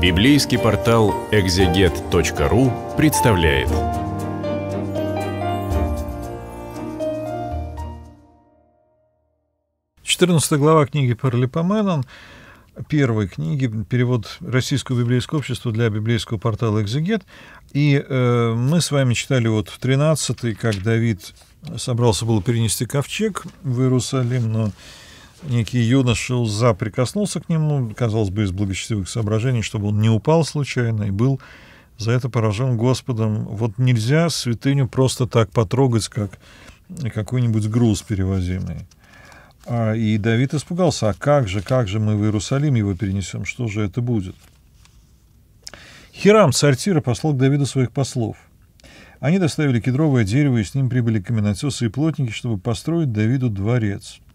Библейский портал экзегет.ру представляет. Четырнадцатая глава книги Паралипоменон, первой книги, перевод Российского библейского общества для библейского портала «Экзегет». И э, мы с вами читали вот в 13 как Давид собрался было перенести ковчег в Иерусалим, но некий юноша Уза прикоснулся к нему, казалось бы, из благочестивых соображений, чтобы он не упал случайно и был за это поражен Господом. Вот нельзя святыню просто так потрогать, как какой-нибудь груз перевозимый. А, и Давид испугался, а как же, как же мы в Иерусалим его перенесем, что же это будет? Хирам, царь Тира, послал к Давиду своих послов. Они доставили кедровое дерево, и с ним прибыли каменотесы и плотники, чтобы построить Давиду дворец –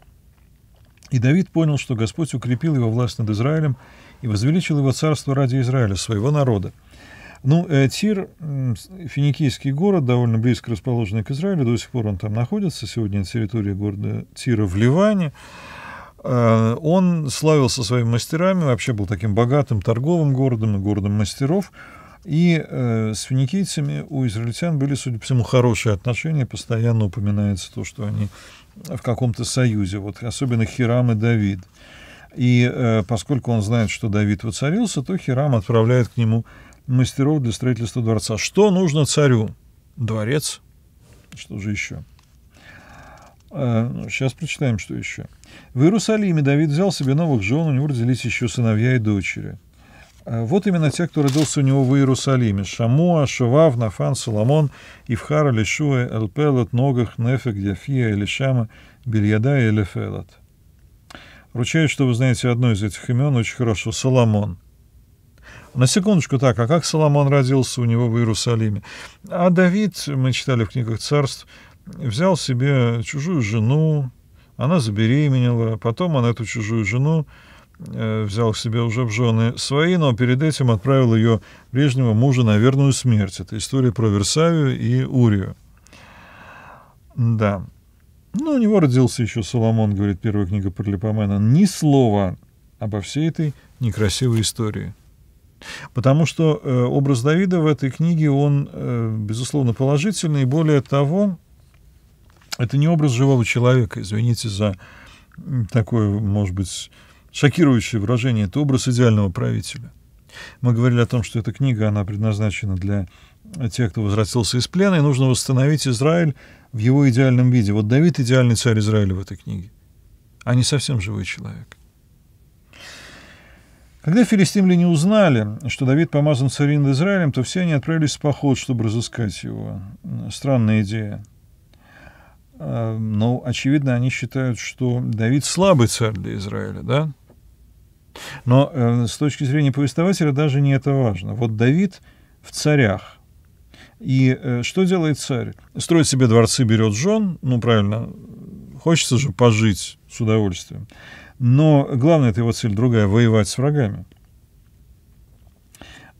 и Давид понял, что Господь укрепил его власть над Израилем и возвеличил его царство ради Израиля, своего народа. Ну, э, Тир, финикийский город, довольно близко расположенный к Израилю, до сих пор он там находится, сегодня на территории города Тира в Ливане. Э, он славился своими мастерами, вообще был таким богатым торговым городом и городом мастеров. И э, с финикийцами у израильтян были, судя по всему, хорошие отношения. Постоянно упоминается то, что они в каком-то союзе, вот особенно Хирам и Давид. И э, поскольку он знает, что Давид воцарился, то Хирам отправляет к нему мастеров для строительства дворца. Что нужно царю? Дворец. Что же еще? сейчас э, ну, прочитаем, что еще. В Иерусалиме Давид взял себе новых жен, у него родились еще сыновья и дочери. Э, вот именно те, кто родился у него в Иерусалиме. Шамуа, Шавав, Нафан, Соломон, Ивхар, Лишуэ, Элпелот, Ногах, Нефек, Яфия, Элишама, Бельяда и Элефелот. Ручаюсь, что вы знаете одно из этих имен очень хорошо. Соломон. На секундочку так, а как Соломон родился у него в Иерусалиме? А Давид, мы читали в книгах царств, взял себе чужую жену, она забеременела, потом она эту чужую жену Э, взял себе уже в жены свои, но перед этим отправил ее прежнего мужа на верную смерть. Это история про Версавию и Урию. Да. Ну, у него родился еще Соломон, говорит первая книга Парлипомена. Ни слова обо всей этой некрасивой истории. Потому что э, образ Давида в этой книге, он, э, безусловно, положительный. И более того, это не образ живого человека. Извините за такое, может быть, шокирующее выражение, это образ идеального правителя. Мы говорили о том, что эта книга, она предназначена для тех, кто возвратился из плена, и нужно восстановить Израиль в его идеальном виде. Вот Давид — идеальный царь Израиля в этой книге, а не совсем живой человек. Когда филистимляне узнали, что Давид помазан царин над Израилем, то все они отправились в поход, чтобы разыскать его. Странная идея. Э, но, очевидно, они считают, что Давид слабый царь для Израиля, да? Но э, с точки зрения повествователя даже не это важно. Вот Давид в царях. И э, что делает царь? Строит себе дворцы, берет жен, ну правильно, хочется же пожить с удовольствием. Но главная это его цель другая — воевать с врагами.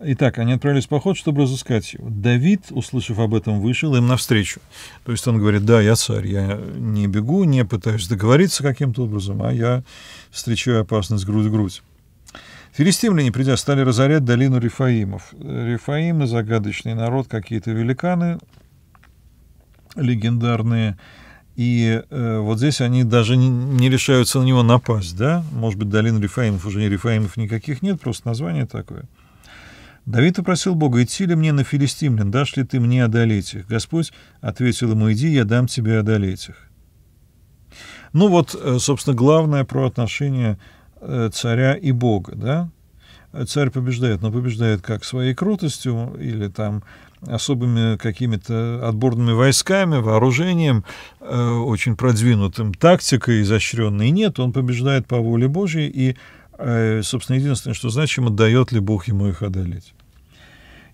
Итак, они отправились в поход, чтобы разыскать его. Давид, услышав об этом, вышел им навстречу. То есть он говорит, да, я царь, я не бегу, не пытаюсь договориться каким-то образом, а я встречаю опасность грудь в грудь. Филистимляне, придя, стали разорять долину Рифаимов. Рифаимы — загадочный народ, какие-то великаны легендарные. И э, вот здесь они даже не, не решаются на него напасть, да? Может быть, долина Рифаимов, уже не Рифаимов никаких нет, просто название такое — Давид попросил Бога, идти ли мне на филистимлян, дашь ли ты мне одолеть их? Господь ответил ему, иди, я дам тебе одолеть их. Ну вот, э, собственно, главное про отношения э, царя и Бога, да? Царь побеждает, но побеждает как своей крутостью или там особыми какими-то отборными войсками, вооружением, э, очень продвинутым, тактикой изощренной нет, он побеждает по воле Божьей и Э, собственно, единственное, что значимо, дает ли Бог ему их одолеть.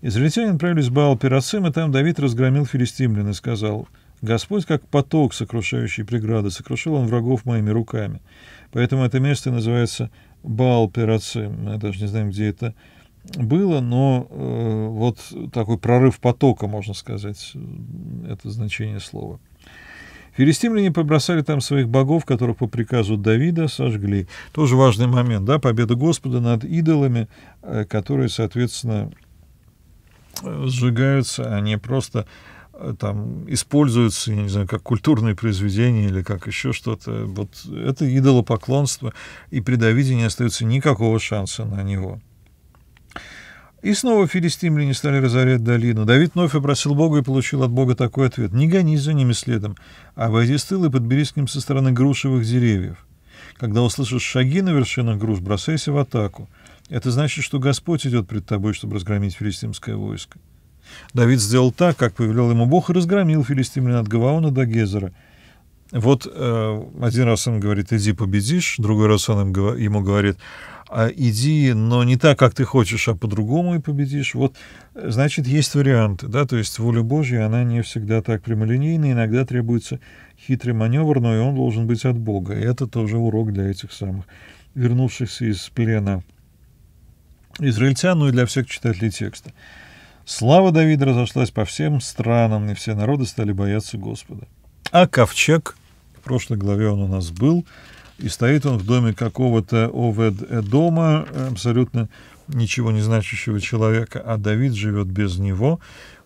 Израильтяне отправились в Баал Пирацим, и там Давид разгромил филистимлян и сказал, «Господь, как поток, сокрушающий преграды, сокрушил он врагов моими руками». Поэтому это место называется Баал Пирацим. Мы даже не знаем, где это было, но э, вот такой прорыв потока, можно сказать, э, это значение слова. Филистимляне побросали там своих богов, которых по приказу Давида сожгли. Тоже важный момент, да, победа Господа над идолами, э, которые, соответственно, э, сжигаются, Они а просто э, там используются, я не знаю, как культурные произведения или как еще что-то. Вот это идолопоклонство, и при Давиде не остается никакого шанса на него. И снова филистимляне стали разорять долину. Давид вновь обратил Бога и получил от Бога такой ответ. «Не гонись за ними следом, а войди с тыла и подберись к ним со стороны грушевых деревьев. Когда услышишь шаги на вершинах груш, бросайся в атаку. Это значит, что Господь идет пред тобой, чтобы разгромить филистимское войско». Давид сделал так, как повелел ему Бог, и разгромил филистимлян от Гаваона до Гезера – вот э, один раз он говорит, иди победишь, другой раз он ему говорит, «А иди, но не так, как ты хочешь, а по-другому и победишь. Вот, э, значит, есть варианты, да, то есть воля Божья, она не всегда так прямолинейна, иногда требуется хитрый маневр, но и он должен быть от Бога. И это тоже урок для этих самых вернувшихся из плена израильтян, ну и для всех читателей текста. Слава Давида разошлась по всем странам, и все народы стали бояться Господа. А ковчег в прошлой главе он у нас был. И стоит он в доме какого-то Овед э дома, э, абсолютно ничего не значащего человека, а Давид живет без него.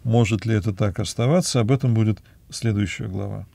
Может ли это так оставаться? Об этом будет следующая глава.